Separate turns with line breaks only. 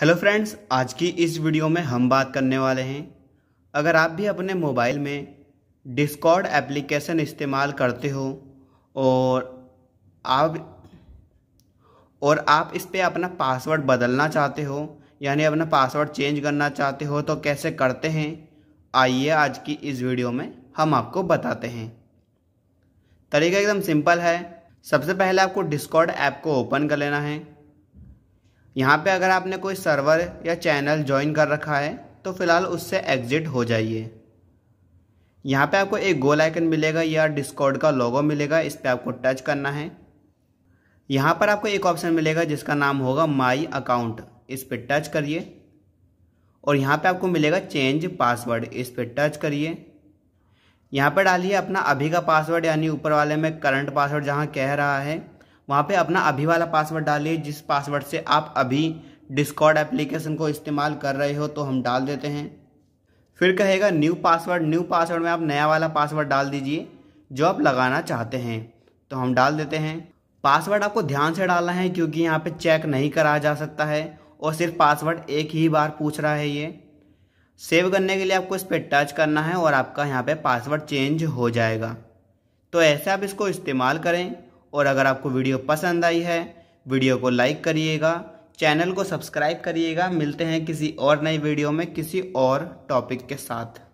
hello friends आज की इस वीडियो में हम बात करने वाले हैं अगर आप भी अपने मोबाइल में डिस्कॉर्ड एप्लीकेशन इस्तेमाल करते हो और आप और आप इस पर अपना पासवर्ड बदलना चाहते हो यानी अपना पासवर्ड चेंज करना चाहते हो तो कैसे करते हैं आइए आज की इस वीडियो में हम आपको बताते हैं तरीका एकदम सिंपल है सबसे पहले आपको डिस्कॉर्ड ऐप को ओपन कर लेना है यहाँ पे अगर आपने कोई सर्वर या चैनल ज्वाइन कर रखा है तो फ़िलहाल उससे एग्ज़िट हो जाइए यहाँ पे आपको एक गोल आइकन मिलेगा या डिस्कॉर्ड का लोगो मिलेगा इस पर आपको टच करना है यहाँ पर आपको एक ऑप्शन मिलेगा जिसका नाम होगा माई अकाउंट इस पर टच करिए और यहाँ पे आपको मिलेगा चेंज पासवर्ड इस पर टच करिए यहाँ पर डालिए अपना अभी का पासवर्ड यानी ऊपर वाले में करंट पासवर्ड जहाँ कह रहा है वहाँ पे अपना अभी वाला पासवर्ड डालिए जिस पासवर्ड से आप अभी डिस्कॉर्ड एप्लीकेशन को इस्तेमाल कर रहे हो तो हम डाल देते हैं फिर कहेगा न्यू पासवर्ड न्यू पासवर्ड में आप नया वाला पासवर्ड डाल दीजिए जो आप लगाना चाहते हैं तो हम डाल देते हैं पासवर्ड आपको ध्यान से डालना है क्योंकि यहाँ पे चेक नहीं करा जा सकता है और सिर्फ पासवर्ड एक ही बार पूछ रहा है ये सेव करने के लिए आपको इस पर टच करना है और आपका यहाँ पे पासवर्ड चेंज हो जाएगा तो ऐसे आप इसको इस्तेमाल करें और अगर आपको वीडियो पसंद आई है वीडियो को लाइक करिएगा चैनल को सब्सक्राइब करिएगा मिलते हैं किसी और नई वीडियो में किसी और टॉपिक के साथ